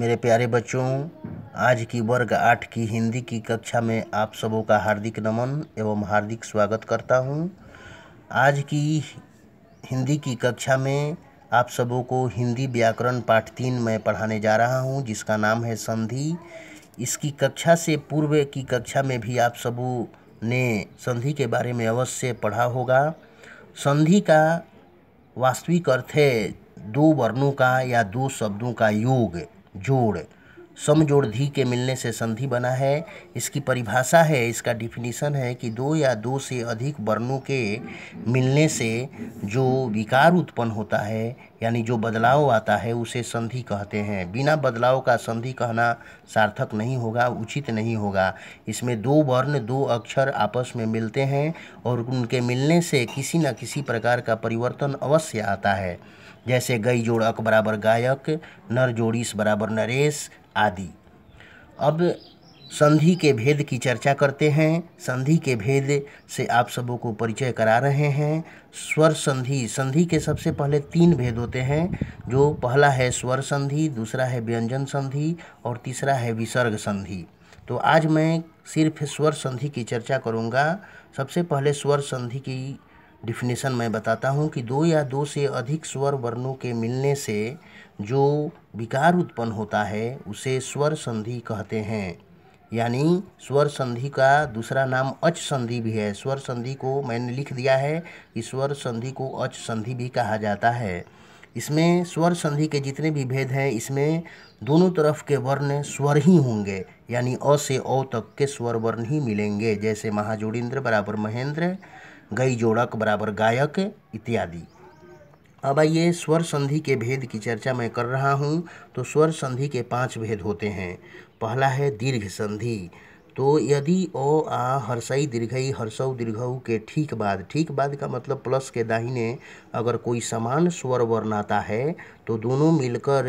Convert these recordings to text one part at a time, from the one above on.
मेरे प्यारे बच्चों आज की वर्ग आठ की हिंदी की कक्षा में आप सबों का हार्दिक नमन एवं हार्दिक स्वागत करता हूं। आज की हिंदी की कक्षा में आप सबों को हिंदी व्याकरण पाठ तीन में पढ़ाने जा रहा हूं, जिसका नाम है संधि इसकी कक्षा से पूर्व की कक्षा में भी आप सबों ने संधि के बारे में अवश्य पढ़ा होगा संधि का वास्तविक अर्थ है दो वर्णों का या दो शब्दों का योग जोड़ समजोड़ धी के मिलने से संधि बना है इसकी परिभाषा है इसका डिफिनीसन है कि दो या दो से अधिक वर्णों के मिलने से जो विकार उत्पन्न होता है यानी जो बदलाव आता है उसे संधि कहते हैं बिना बदलाव का संधि कहना सार्थक नहीं होगा उचित नहीं होगा इसमें दो वर्ण दो अक्षर आपस में मिलते हैं और उनके मिलने से किसी न किसी प्रकार का परिवर्तन अवश्य आता है जैसे गई जोड़क बराबर गायक नर जोड़ीस बराबर नरेश आदि अब संधि के भेद की चर्चा करते हैं संधि के भेद से आप सबों को परिचय करा रहे हैं स्वर संधि संधि के सबसे पहले तीन भेद होते हैं जो पहला है स्वर संधि दूसरा है व्यंजन संधि और तीसरा है विसर्ग संधि तो आज मैं सिर्फ स्वर संधि की चर्चा करूंगा सबसे पहले स्वर संधि की डिफिनेशन मैं बताता हूँ कि दो या दो से अधिक स्वर वर्णों के मिलने से जो विकार उत्पन्न होता है उसे स्वर संधि कहते हैं यानी स्वर संधि का दूसरा नाम अच संधि भी है स्वर संधि को मैंने लिख दिया है कि स्वर संधि को अच संधि भी कहा जाता है इसमें स्वर संधि के जितने भी भेद हैं इसमें दोनों तरफ के वर्ण स्वर ही होंगे यानी अ से औ तक के स्वर वर्ण ही मिलेंगे जैसे महाजोड़िंद्र बराबर महेंद्र गई जोड़क बराबर गायक इत्यादि अब आइए स्वर संधि के भेद की चर्चा मैं कर रहा हूँ तो स्वर संधि के पांच भेद होते हैं पहला है दीर्घ संधि तो यदि ओ आ हर्षई दीर्घई हर्षव दीर्घऊ के ठीक बाद ठीक बाद का मतलब प्लस के दाहिने अगर कोई समान स्वर वर्ण आता है तो दोनों मिलकर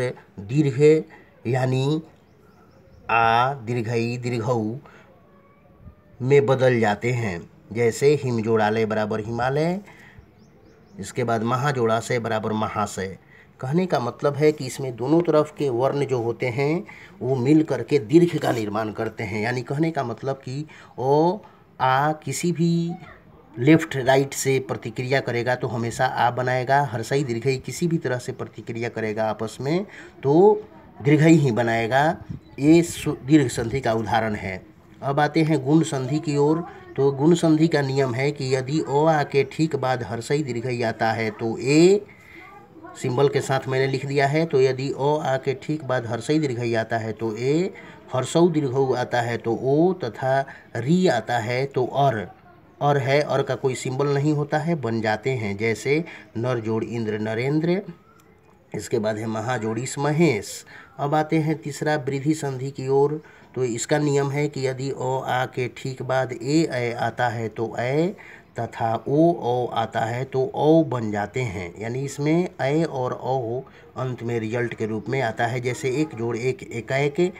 दीर्घ यानी आ दीर्घई दीर्घऊ में बदल जाते हैं जैसे हिमजोड़ालय बराबर हिमालय इसके बाद महाजोड़ाशय बराबर महाशय कहने का मतलब है कि इसमें दोनों तरफ के वर्ण जो होते हैं वो मिल करके दीर्घ का निर्माण करते हैं यानी कहने का मतलब कि ओ आ किसी भी लेफ्ट राइट से प्रतिक्रिया करेगा तो हमेशा आ बनाएगा हर सही दीर्घ ही किसी भी तरह से प्रतिक्रिया करेगा आपस में तो दीर्घ ही बनाएगा ये दीर्घ संधि का उदाहरण है अब आते हैं गुण संधि की ओर तो गुण संधि का नियम है कि यदि ओ आ के ठीक बाद हर्षई दीर्घ आता है तो ए सिंबल के साथ मैंने लिख दिया है तो यदि ओ आ के ठीक बाद हर्षई दीर्घ आता है तो ए हर्षऊ दीर्घ आता है तो ओ तथा री आता है तो और और है और का कोई सिंबल नहीं होता है बन जाते हैं जैसे नर जोड़ इंद्र नरेंद्र इसके बाद है महाजोड़ीस महेश अब आते हैं तीसरा वृद्धि संधि की ओर तो इसका नियम है कि यदि ओ आ के ठीक बाद ए ए आता है तो ए तथा ओ ओ आता है तो ओ बन जाते हैं यानी इसमें ए और ओ अंत में रिजल्ट के रूप में आता है जैसे एक जोड़ एक एकाएक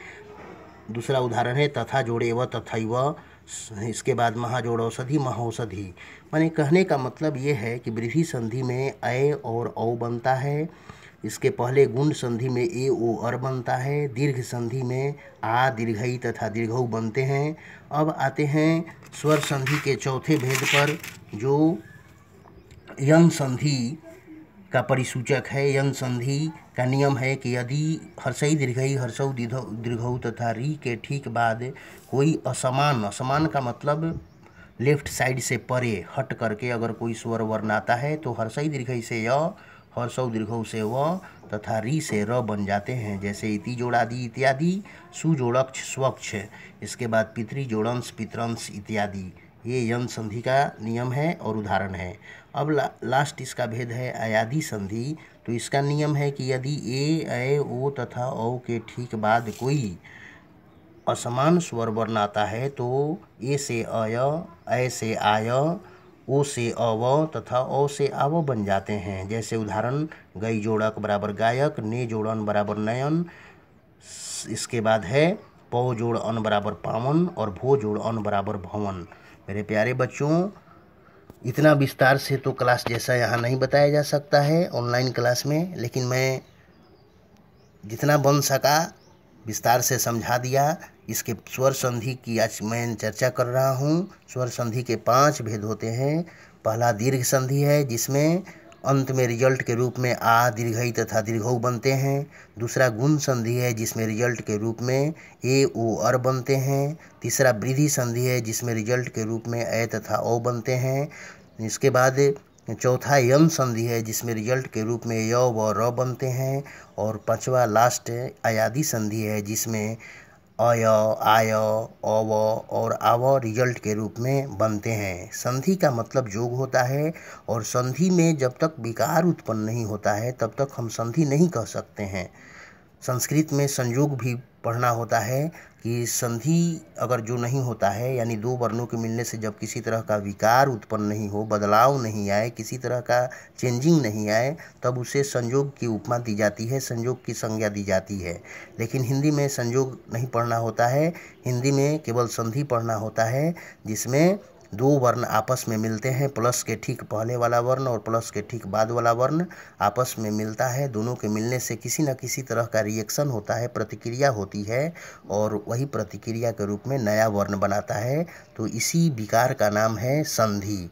दूसरा उदाहरण है तथा जोड़े व तथा व इसके बाद महाजोड़ औषधि महाौषधि माने कहने का मतलब ये है कि वृद्धि संधि में अय और ओ बनता है इसके पहले गुण संधि में ए ओ अर बनता है दीर्घ संधि में आ दीर्घई तथा दीर्घऊ बनते हैं अब आते हैं स्वर संधि के चौथे भेद पर जो यन संधि का परिसूचक है यन संधि का नियम है कि यदि हर्षई दीर्घई हर्षऊ दीर्घऊ तथा री के ठीक बाद कोई असमान असमान का मतलब लेफ्ट साइड से परे हट करके अगर कोई स्वर वर्ण आता है तो हर्षई दीर्घई से य और सौ दीर्घ से व तथा री से र बन जाते हैं जैसे इति जोड़ादि इत्यादि सुजोड़क्ष स्वक्ष इसके बाद पितृजोड़ंश पितरंश इत्यादि ये यन संधि का नियम है और उदाहरण है अब ला, लास्ट इसका भेद है अयादि संधि तो इसका नियम है कि यदि ए ए ओ तथा औ के ठीक बाद कोई असमान स्वर वर्ण आता है तो ए से अय ऐ से आय ओ से अव तथा ओ से आव बन जाते हैं जैसे उदाहरण गई जोड़क बराबर गायक ने जोड़न बराबर नयन इसके बाद है पौ जोड़ अन बराबर पावन और भो जोड़ अन बराबर भवन मेरे प्यारे बच्चों इतना विस्तार से तो क्लास जैसा यहाँ नहीं बताया जा सकता है ऑनलाइन क्लास में लेकिन मैं जितना बन सका विस्तार से समझा दिया इसके स्वर संधि की आज मैं चर्चा कर रहा हूँ स्वर संधि के पांच भेद होते हैं पहला दीर्घ संधि है जिसमें अंत में रिजल्ट के रूप में आ दीर्घई तथा दीर्घऊ बनते हैं दूसरा गुण संधि है जिसमें रिजल्ट के रूप में ए ओ अर बनते हैं तीसरा वृद्धि संधि है जिसमें रिजल्ट के रूप में ए तथा ओ बनते हैं इसके बाद चौथा यम संधि है जिसमें रिजल्ट के रूप में य व र बनते हैं और पांचवा लास्ट अयादि संधि है जिसमें अय आय अव और आव रिजल्ट के रूप में बनते हैं संधि का मतलब योग होता है और संधि में जब तक विकार उत्पन्न नहीं होता है तब तक हम संधि नहीं कह सकते हैं संस्कृत में संयोग भी पढ़ना होता है कि संधि अगर जो नहीं होता है यानी दो वर्णों के मिलने से जब किसी तरह का विकार उत्पन्न नहीं हो बदलाव नहीं आए किसी तरह का चेंजिंग नहीं आए तब उसे संयोग की उपमा दी जाती है संयोग की संज्ञा दी जाती है लेकिन हिंदी में संयोग नहीं पढ़ना होता है हिंदी में केवल संधि पढ़ना होता है जिसमें दो वर्ण आपस में मिलते हैं प्लस के ठीक पहले वाला वर्ण और प्लस के ठीक बाद वाला वर्ण आपस में मिलता है दोनों के मिलने से किसी न किसी तरह का रिएक्शन होता है प्रतिक्रिया होती है और वही प्रतिक्रिया के रूप में नया वर्ण बनाता है तो इसी विकार का नाम है संधि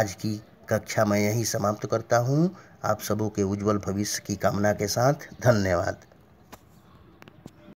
आज की कक्षा मैं यही समाप्त करता हूँ आप सबों के उज्जवल भविष्य की कामना के साथ धन्यवाद